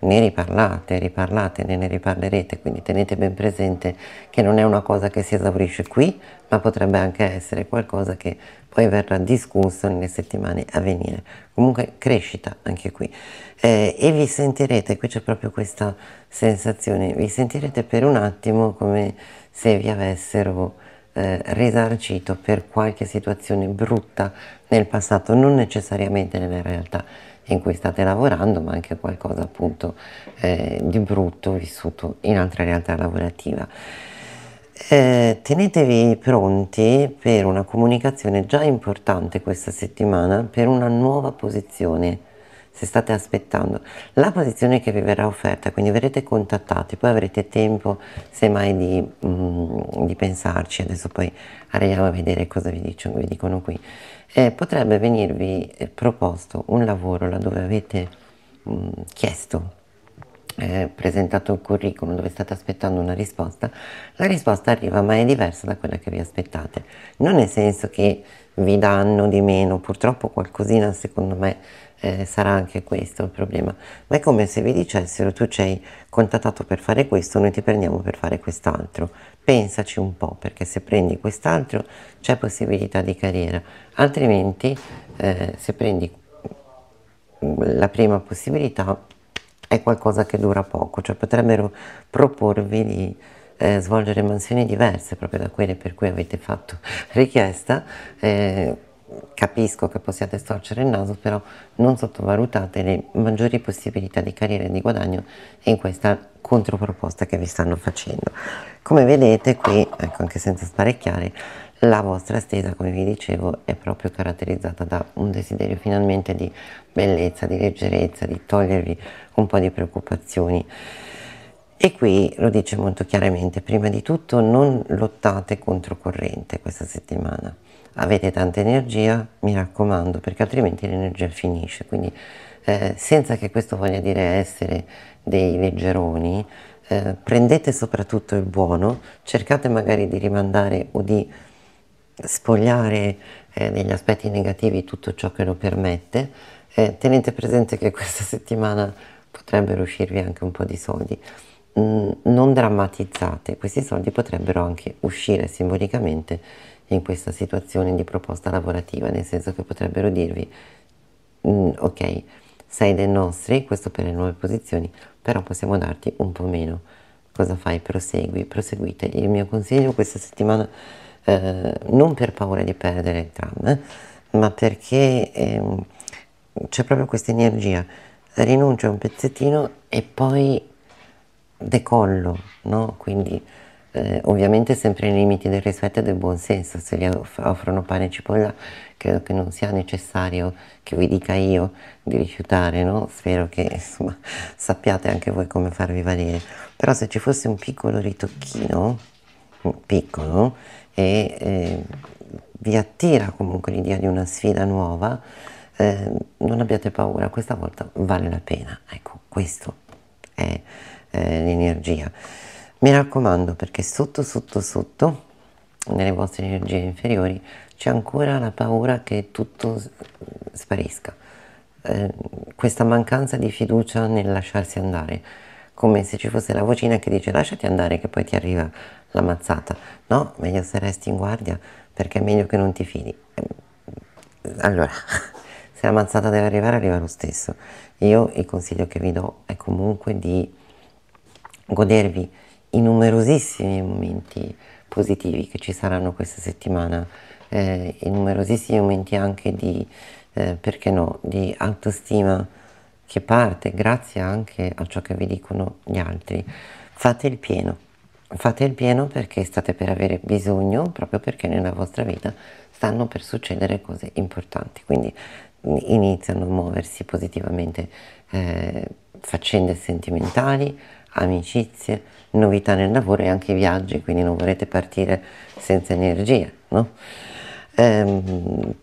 ne riparlate, riparlate, ne, ne riparlerete, quindi tenete ben presente che non è una cosa che si esaurisce qui, ma potrebbe anche essere qualcosa che poi verrà discusso nelle settimane a venire. Comunque crescita anche qui. Eh, e vi sentirete, qui c'è proprio questa sensazione, vi sentirete per un attimo come se vi avessero... Eh, risarcito per qualche situazione brutta nel passato, non necessariamente nella realtà, in cui state lavorando, ma anche qualcosa appunto eh, di brutto vissuto in altra realtà lavorativa. Eh, tenetevi pronti per una comunicazione già importante questa settimana per una nuova posizione se state aspettando la posizione che vi verrà offerta, quindi verrete contattati, poi avrete tempo semmai di, mh, mm, di pensarci, adesso poi arriviamo a vedere cosa vi, dicono, vi dicono qui, eh, potrebbe venirvi eh, proposto un lavoro laddove avete mh, mm, chiesto eh, presentato il curriculum dove state aspettando una risposta, la risposta arriva ma è diversa da quella che vi aspettate. Non nel senso che vi danno di meno, purtroppo qualcosina secondo me eh, sarà anche questo il problema, ma è come se vi dicessero tu ci hai contattato per fare questo, noi ti prendiamo per fare quest'altro, pensaci un po' perché se prendi quest'altro c'è possibilità di carriera, altrimenti eh, se prendi mm, la prima possibilità è qualcosa che dura poco, cioè potrebbero proporvi di eh, svolgere mansioni diverse proprio da quelle per cui avete fatto richiesta. Eh, capisco che possiate storcere il naso, però non sottovalutate le maggiori possibilità di carriera e di guadagno in questa controproposta che vi stanno facendo. Come vedete qui, ecco anche senza sparecchiare, la vostra stesa, come vi dicevo, è proprio caratterizzata da un desiderio finalmente di bellezza, di leggerezza, di togliervi un po' di preoccupazioni. E qui lo dice molto chiaramente, prima di tutto non lottate contro corrente questa settimana, avete tanta energia, mi raccomando, perché altrimenti l'energia finisce, quindi eh, senza che questo voglia dire essere dei leggeroni, eh, prendete soprattutto il buono, cercate magari di rimandare o di spogliare eh, degli aspetti negativi tutto ciò che lo permette, eh, tenete presente che questa settimana potrebbero uscirvi anche un po' di soldi. Mm, non drammatizzate, questi soldi potrebbero anche uscire simbolicamente in questa situazione di proposta lavorativa, nel senso che potrebbero dirvi mh, mm, ok, sei dei nostri, questo per le nuove posizioni, però possiamo darti un po' meno. Cosa fai? Prosegui, proseguite. Il mio consiglio questa settimana, eh, non per paura di perdere il tram, eh, ma perché eh, c'è proprio questa energia. rinuncia un pezzettino e poi decollo, no? quindi eh, ovviamente sempre nei limiti del rispetto e del buon senso, se gli offrono pane e cipolla credo che non sia necessario che vi dica io di rifiutare, no? spero che insomma, sappiate anche voi come farvi valere, però se ci fosse un piccolo ritocchino, piccolo, e eh, vi attira comunque l'idea di una sfida nuova, eh, non abbiate paura, questa volta vale la pena, ecco questo è eh, l'energia. Mi raccomando perché sotto sotto sotto nelle vostre energie inferiori c'è ancora la paura che tutto sparisca. Eh, questa mancanza di fiducia nel lasciarsi andare, come se ci fosse la vocina che dice lasciati andare che poi ti arriva la mazzata. No, meglio se resti in guardia perché è meglio che non ti fidi. Ehm, allora, se la mazzata deve arrivare arriva lo stesso. Io il consiglio che vi do è comunque di godervi i numerosissimi momenti positivi che ci saranno questa settimana, eh, i numerosissimi momenti anche di, eh, perché no, di autostima che parte grazie anche a ciò che vi dicono gli altri. Fate il pieno, fate il pieno perché state per avere bisogno, proprio perché nella vostra vita stanno per succedere cose importanti. Quindi mm, iniziano a muoversi positivamente eh, faccende sentimentali, amicizie, novità nel lavoro e anche viaggi, quindi non volete partire senza energia, no? Ehm,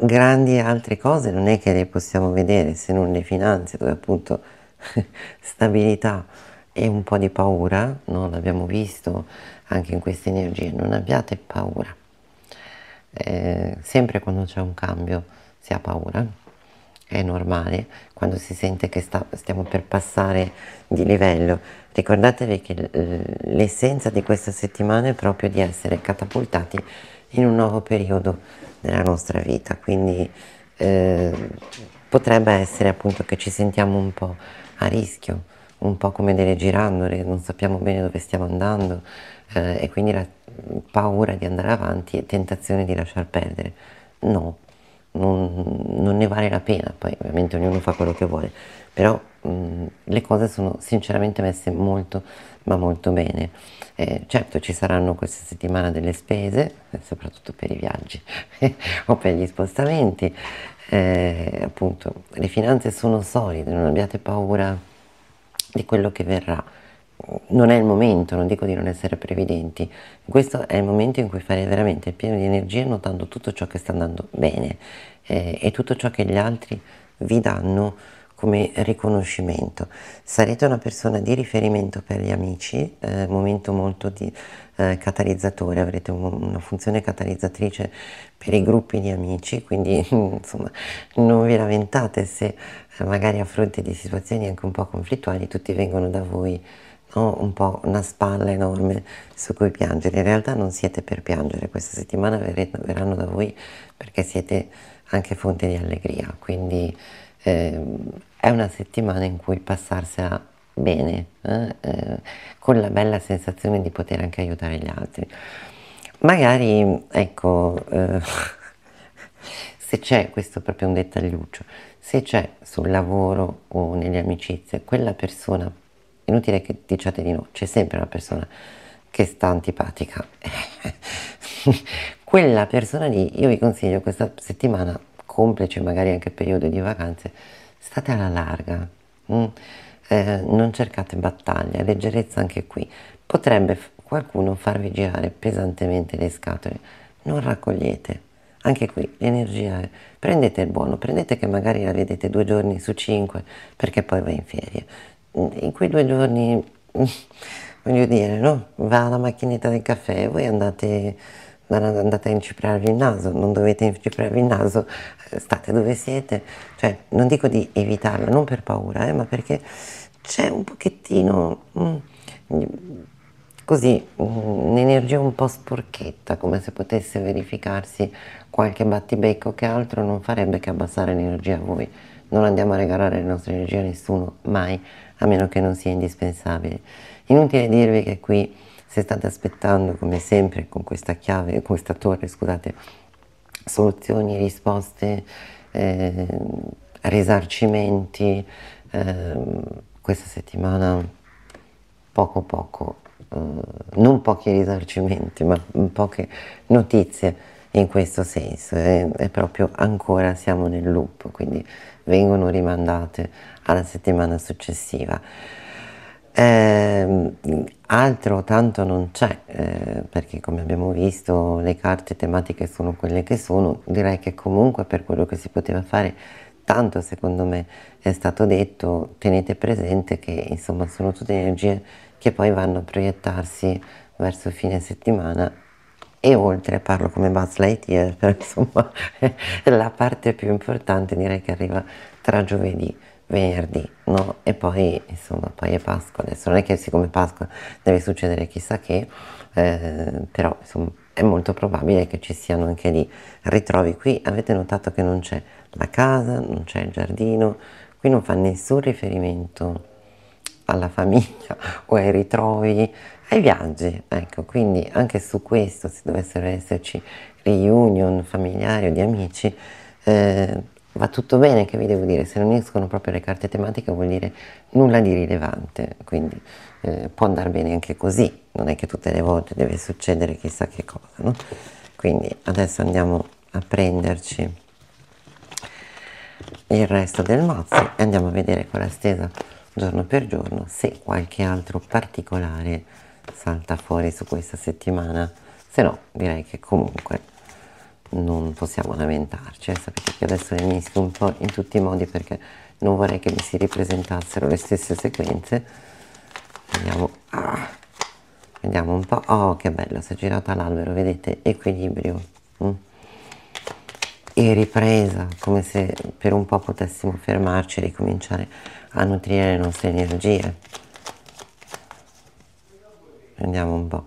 grandi altre cose non è che le possiamo vedere se non le finanze, dove appunto stabilità e un po' di paura, no? l'abbiamo visto anche in queste energie, non abbiate paura. Eh, sempre quando c'è un cambio si ha paura è normale quando si sente che sta, stiamo per passare di livello. Ricordatevi che l'essenza di questa settimana è proprio di essere catapultati in un nuovo periodo della nostra vita, quindi eh, potrebbe essere appunto che ci sentiamo un po' a rischio, un po' come delle girandole, non sappiamo bene dove stiamo andando eh, e quindi la paura di andare avanti e tentazione di lasciar perdere. No, non, non, ne vale la pena, poi ovviamente ognuno fa quello che vuole, però mh, mm, le cose sono sinceramente messe molto ma molto bene. Eh, certo ci saranno questa settimana delle spese, eh, soprattutto per i viaggi o per gli spostamenti, eh, appunto le finanze sono solide, non abbiate paura di quello che verrà non è il momento, non dico di non essere previdenti, questo è il momento in cui fare veramente pieno di energie notando tutto ciò che sta andando bene eh, e tutto ciò che gli altri vi danno come riconoscimento. Sarete una persona di riferimento per gli amici, eh, momento molto di, eh, catalizzatore, avrete un, una funzione catalizzatrice per i gruppi di amici, quindi insomma non vi lamentate se eh, magari a fronte di situazioni anche un po' conflittuali tutti vengono da voi ho un po' una spalla enorme su cui piangere. In realtà non siete per piangere, questa settimana verranno da voi perché siete anche fonte di allegria, quindi eh, è una settimana in cui passarsela bene, eh, eh, con la bella sensazione di poter anche aiutare gli altri. Magari, ecco, eh, se c'è, questo è proprio un dettagliuccio, se c'è sul lavoro o nelle amicizie quella persona inutile che diciate di no, c'è sempre una persona che sta antipatica. Quella persona lì, io vi consiglio questa settimana, complice magari anche periodo di vacanze, state alla larga, mm? eh, non cercate battaglia, leggerezza anche qui. Potrebbe qualcuno farvi girare pesantemente le scatole, non raccogliete. Anche qui l'energia è prendete il buono, prendete che magari la vedete due giorni su cinque perché poi va in ferie in quei due giorni, voglio dire, no? va alla macchinetta del caffè, e voi andate, andate a inciprarvi il naso, non dovete inciprarvi il naso, eh, state dove siete, cioè non dico di evitarlo, non per paura, eh, ma perché c'è un pochettino mh, mm, così mh, mm, un'energia un po' sporchetta, come se potesse verificarsi qualche battibecco che altro non farebbe che abbassare l'energia a voi. Non andiamo a regalare le nostre energie a nessuno, mai a meno che non sia indispensabile. Inutile dirvi che qui se state aspettando, come sempre, con questa chiave, con questa torre, scusate, soluzioni, risposte, eh, risarcimenti, eh, questa settimana poco poco, eh, non pochi risarcimenti, ma poche notizie in questo senso, è, eh, è proprio ancora siamo nel loop, quindi vengono rimandate alla settimana successiva. Eh, altro tanto non c'è, eh, perché come abbiamo visto le carte tematiche sono quelle che sono, direi che comunque per quello che si poteva fare, tanto secondo me è stato detto, tenete presente che insomma sono tutte energie che poi vanno a proiettarsi verso fine settimana e oltre parlo come Buzz Lightyear, insomma la parte più importante direi che arriva tra giovedì venerdì, no? E poi, insomma, poi è Pasqua, adesso non è che siccome Pasqua deve succedere chissà che, eh, però insomma è molto probabile che ci siano anche lì ritrovi. Qui avete notato che non c'è la casa, non c'è il giardino, qui non fa nessun riferimento alla famiglia o ai ritrovi, ai viaggi. Ecco, quindi anche su questo, se dovessero esserci reunion familiari o di amici, eh, va tutto bene, che vi devo dire, se non escono proprio le carte tematiche vuol dire nulla di rilevante, quindi eh, può andare bene anche così, non è che tutte le volte deve succedere chissà che cosa, no? Quindi adesso andiamo a prenderci il resto del mazzo e andiamo a vedere con la stesa giorno per giorno se qualche altro particolare salta fuori su questa settimana se no direi che comunque non possiamo lamentarci eh. sapete che adesso le mischio un po' in tutti i modi perché non vorrei che mi si ripresentassero le stesse sequenze vediamo ah, vediamo un po' oh che bello si è girata l'albero vedete equilibrio mm. e ripresa come se per un po' potessimo fermarci e ricominciare a nutrire le nostre energie. Andiamo un po'.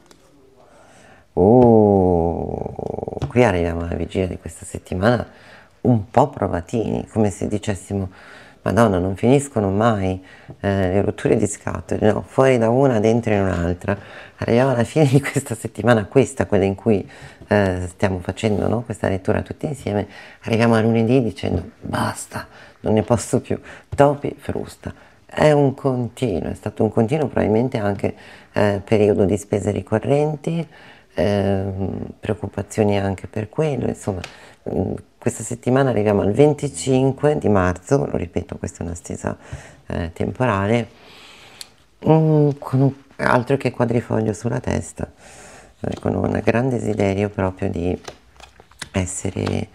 Uh, qui arriviamo alla vigilia di questa settimana un po' provatini, come se dicessimo Madonna, non finiscono mai eh, le rotture di scatole, no, fuori da una, dentro in un'altra. Arriviamo alla fine di questa settimana, questa, quella in cui eh, stiamo facendo no? questa lettura tutti insieme, arriviamo a lunedì dicendo basta, non ne posso più, Topi Frusta. È un continuo, è stato un continuo probabilmente anche eh, periodo di spese ricorrenti, eh, preoccupazioni anche per quello, insomma mm, questa settimana arriviamo al 25 di marzo, lo ripeto questa è una stesa eh, temporale, mm, con altro che quadrifoglio sulla testa, eh, con un gran desiderio proprio di essere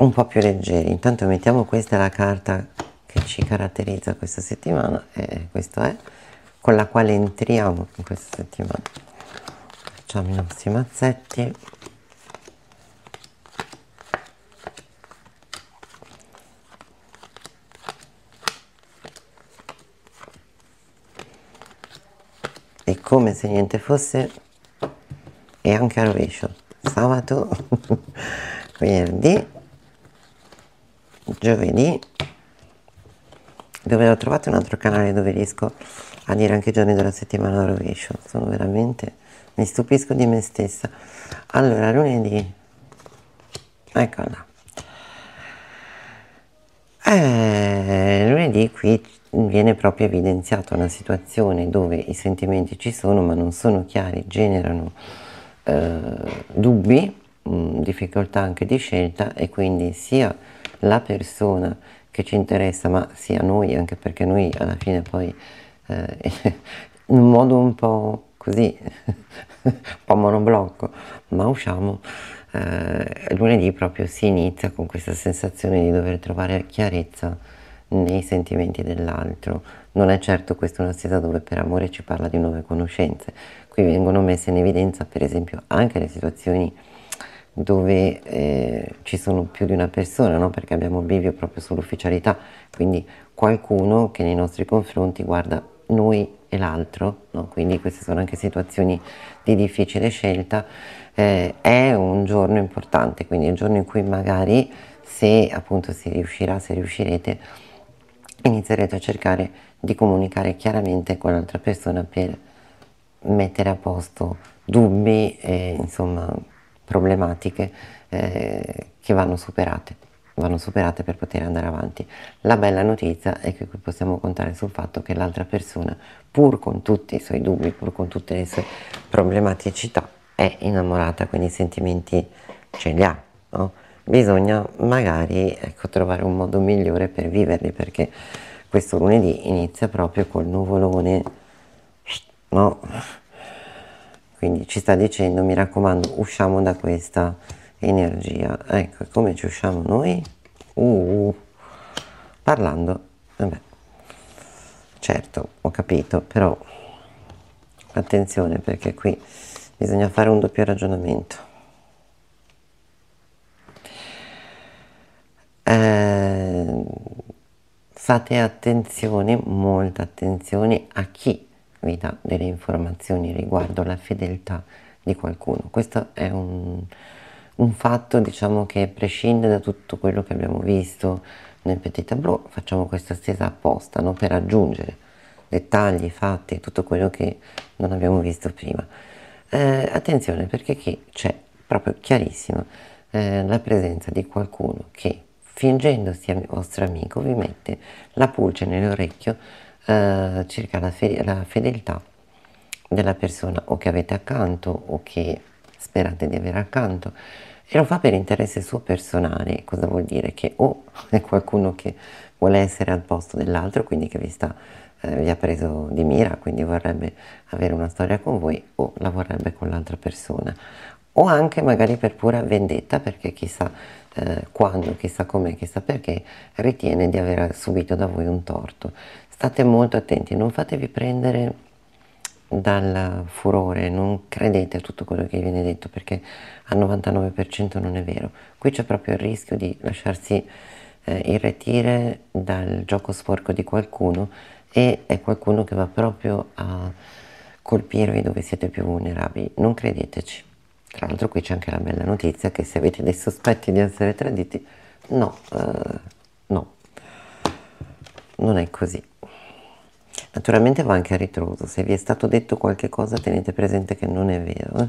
un po' più leggeri. Intanto mettiamo questa la carta che ci caratterizza questa settimana e questo è con la quale entriamo in questa settimana. Facciamo i nostri mazzetti. E come se niente fosse è anche a rovescio sabato venerdì giovedì dove ho trovato un altro canale dove riesco a dire anche i giorni della settimana rovescio sono veramente mi stupisco di me stessa allora lunedì eccola eh, lunedì qui viene proprio evidenziata una situazione dove i sentimenti ci sono ma non sono chiari generano eh, dubbi mh, mm, difficoltà anche di scelta e quindi sia la persona che ci interessa, ma sia noi, anche perché noi alla fine poi eh, in un modo un po' così, un po' monoblocco, ma usciamo. Eh, lunedì proprio si inizia con questa sensazione di dover trovare chiarezza nei sentimenti dell'altro. Non è certo questa una stesa dove per amore ci parla di nuove conoscenze. Qui vengono messe in evidenza, per esempio, anche le situazioni dove eh, ci sono più di una persona, no? perché abbiamo il bivio proprio sull'ufficialità, quindi qualcuno che nei nostri confronti guarda noi e l'altro, no? quindi queste sono anche situazioni di difficile scelta, eh, è un giorno importante, quindi il giorno in cui magari se appunto si riuscirà, se riuscirete, inizierete a cercare di comunicare chiaramente con l'altra persona per mettere a posto dubbi e insomma problematiche eh, che vanno superate, vanno superate per poter andare avanti. La bella notizia è che possiamo contare sul fatto che l'altra persona, pur con tutti i suoi dubbi, pur con tutte le sue problematicità, è innamorata, quindi i sentimenti ce li ha. No? Bisogna magari ecco, trovare un modo migliore per viverli perché questo lunedì inizia proprio col nuvolone, no? Quindi ci sta dicendo, mi raccomando, usciamo da questa energia. Ecco, come ci usciamo noi? Uh, parlando. Vabbè. Certo, ho capito, però attenzione perché qui bisogna fare un doppio ragionamento. Eh, fate attenzione, molta attenzione a chi vi dà delle informazioni riguardo la fedeltà di qualcuno. Questo è un, un fatto diciamo, che prescinde da tutto quello che abbiamo visto nel Petit Tableau, facciamo questa stesa apposta no? per aggiungere dettagli, fatti e tutto quello che non abbiamo visto prima. Eh, attenzione perché qui c'è proprio chiarissima eh, la presenza di qualcuno che fingendosi vostro amico vi mette la pulce nell'orecchio eh, circa la, fe la fedeltà della persona o che avete accanto o che sperate di avere accanto e lo fa per interesse suo personale, cosa vuol dire? Che o è qualcuno che vuole essere al posto dell'altro, quindi che vi, sta, eh, vi ha preso di mira, quindi vorrebbe avere una storia con voi o la vorrebbe con l'altra persona, o anche magari per pura vendetta, perché chissà eh, quando, chissà come, chissà perché ritiene di aver subito da voi un torto state molto attenti, non fatevi prendere dal furore, non credete a tutto quello che viene detto perché al 99% non è vero. Qui c'è proprio il rischio di lasciarsi eh, irretire dal gioco sporco di qualcuno e è qualcuno che va proprio a colpirvi dove siete più vulnerabili. Non credeteci. Tra l'altro qui c'è anche la bella notizia che se avete dei sospetti di essere traditi, no, eh, no, non è così. Naturalmente va anche a ritroso, se vi è stato detto qualche cosa tenete presente che non è vero. Eh?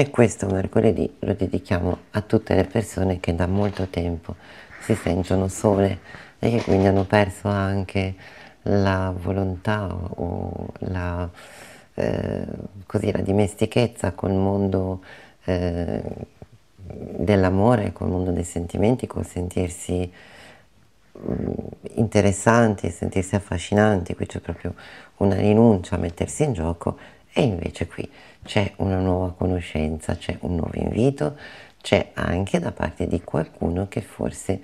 E questo mercoledì lo dedichiamo a tutte le persone che da molto tempo si sentono sole e che quindi hanno perso anche la volontà o la, eh, così, la dimestichezza col mondo eh, dell'amore, col mondo dei sentimenti, col sentirsi Mm, interessanti, sentirsi affascinanti, qui c'è proprio una rinuncia a mettersi in gioco e invece qui c'è una nuova conoscenza, c'è un nuovo invito, c'è anche da parte di qualcuno che forse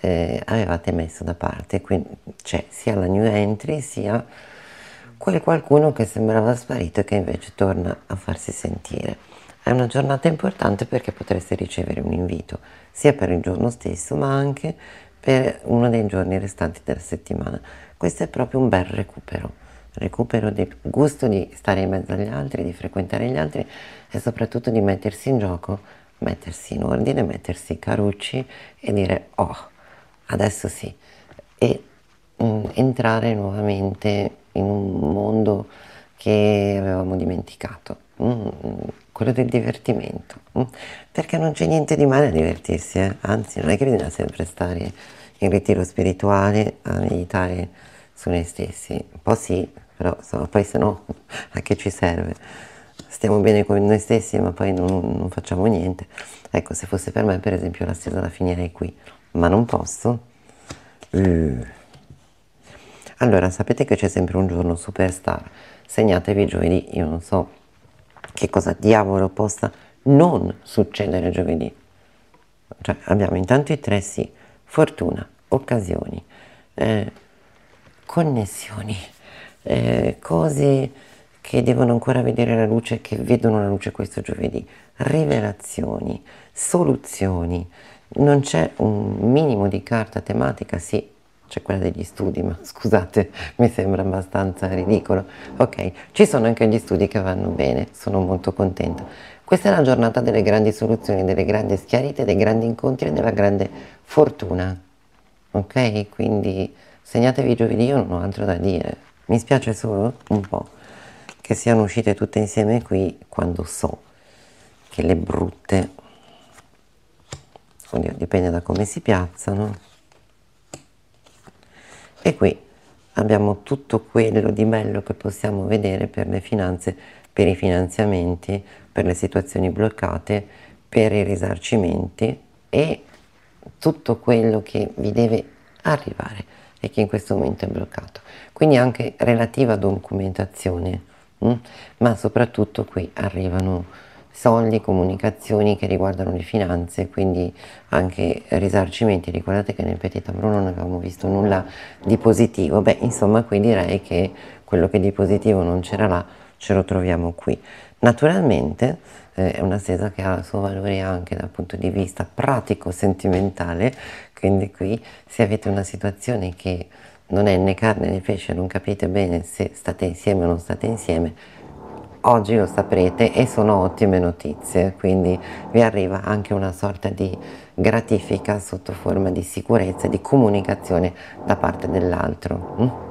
eh, avevate messo da parte, quindi c'è sia la new entry sia quel qualcuno che sembrava sparito e che invece torna a farsi sentire. È una giornata importante perché potreste ricevere un invito sia per il giorno stesso ma anche per uno dei giorni restanti della settimana. Questo è proprio un bel recupero, recupero del gusto di stare in mezzo agli altri, di frequentare gli altri e soprattutto di mettersi in gioco, mettersi in ordine, mettersi carucci e dire oh, adesso sì. E mh, mm, entrare nuovamente in un mondo che avevamo dimenticato. Mm. mm quello del divertimento, mm? perché non c'è niente di male a divertirsi, eh? anzi non è che bisogna sempre stare in ritiro spirituale a meditare su noi stessi, un po' sì, però insomma, poi se no a che ci serve? Stiamo bene con noi stessi ma poi non, non facciamo niente. Ecco, se fosse per me per esempio la stessa seduta finirei qui, ma non posso. Uh. Allora, sapete che c'è sempre un giorno superstar, segnatevi giovedì, io non so che cosa diavolo possa non succedere giovedì. Cioè, abbiamo intanto i tre sì, fortuna, occasioni, eh, connessioni, eh, cose che devono ancora vedere la luce, che vedono la luce questo giovedì, rivelazioni, soluzioni, non c'è un minimo di carta tematica, sì, cioè quella degli studi, ma scusate, mi sembra abbastanza ridicolo. Ok, ci sono anche gli studi che vanno bene, sono molto contenta. Questa è la giornata delle grandi soluzioni, delle grandi schiarite, dei grandi incontri e della grande fortuna. Ok, quindi segnatevi giovedì, io non ho altro da dire. Mi spiace solo un po' che siano uscite tutte insieme qui quando so che le brutte, oddio, dipende da come si piazzano e qui abbiamo tutto quello di bello che possiamo vedere per le finanze, per i finanziamenti, per le situazioni bloccate, per i risarcimenti e tutto quello che vi deve arrivare e che in questo momento è bloccato. Quindi anche relativa documentazione, mh? Mm? ma soprattutto qui arrivano soldi, comunicazioni che riguardano le finanze, quindi anche risarcimenti. Ricordate che nel Petit Bruno non avevamo visto nulla di positivo. Beh, insomma, qui direi che quello che di positivo non c'era là ce lo troviamo qui. Naturalmente eh, è una stesa che ha il suo valore anche dal punto di vista pratico-sentimentale, quindi qui se avete una situazione che non è né carne né pesce, non capite bene se state insieme o non state insieme, oggi lo saprete e sono ottime notizie, quindi vi arriva anche una sorta di gratifica sotto forma di sicurezza e di comunicazione da parte dell'altro. Mm?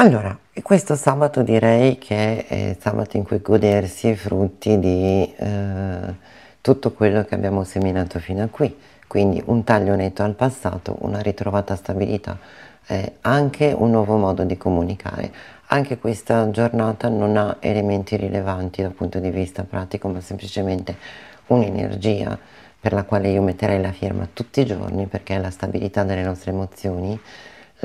Allora, questo sabato direi che è sabato in cui godersi i frutti di eh, tutto quello che abbiamo seminato fino a qui, quindi un taglio netto al passato, una ritrovata stabilità, eh, anche un nuovo modo di comunicare. Anche questa giornata non ha elementi rilevanti dal punto di vista pratico, ma semplicemente un'energia per la quale io metterei la firma tutti i giorni perché è la stabilità delle nostre emozioni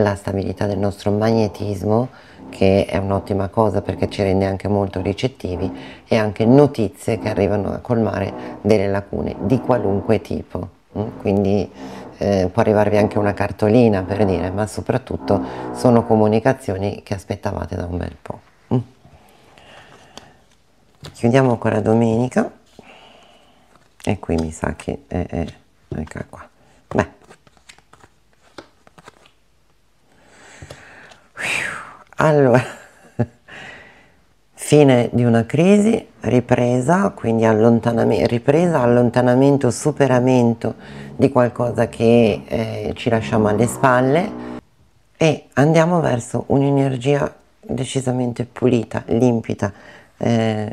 la stabilità del nostro magnetismo che è un'ottima cosa perché ci rende anche molto ricettivi e anche notizie che arrivano a colmare delle lacune di qualunque tipo. Mm? Quindi eh, può arrivarvi anche una cartolina per dire, ma soprattutto sono comunicazioni che aspettavate da un bel po'. Mm? Chiudiamo ancora domenica e qui mi sa che è, è ecco qua. Beh, Allora, fine di una crisi, ripresa, quindi allontanamento, ripresa, allontanamento, superamento di qualcosa che eh, ci lasciamo alle spalle e andiamo verso un'energia decisamente pulita, limpida, eh,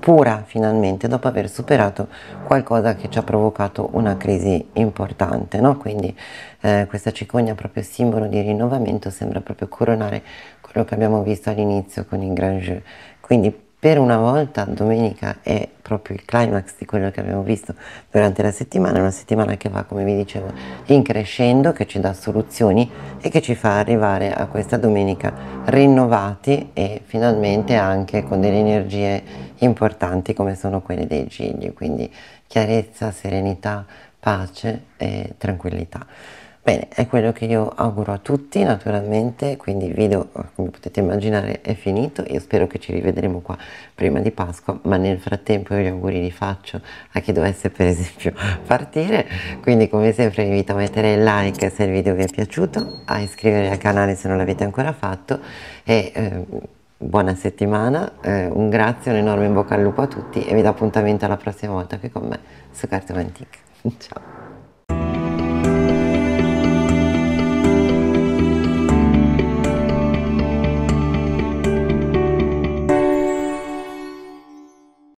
pura finalmente dopo aver superato qualcosa che ci ha provocato una crisi importante no? quindi eh, questa cicogna proprio simbolo di rinnovamento sembra proprio coronare quello che abbiamo visto all'inizio con il Grand Jeu quindi per una volta domenica è proprio il climax di quello che abbiamo visto durante la settimana, una settimana che va, come vi dicevo, in crescendo, che ci dà soluzioni e che ci fa arrivare a questa domenica rinnovati e finalmente anche con delle energie importanti come sono quelle dei gigli, quindi chiarezza, serenità, pace e tranquillità. Bene, è quello che io auguro a tutti naturalmente, quindi il video come potete immaginare è finito, io spero che ci rivedremo qua prima di Pasqua, ma nel frattempo io gli auguri li faccio a chi dovesse per esempio partire, quindi come sempre vi invito a mettere il like se il video vi è piaciuto, a iscrivervi al canale se non l'avete ancora fatto e eh, buona settimana, eh, un grazie, un enorme in bocca al lupo a tutti e vi do appuntamento alla prossima volta qui con me su Cartoon Antique. Ciao!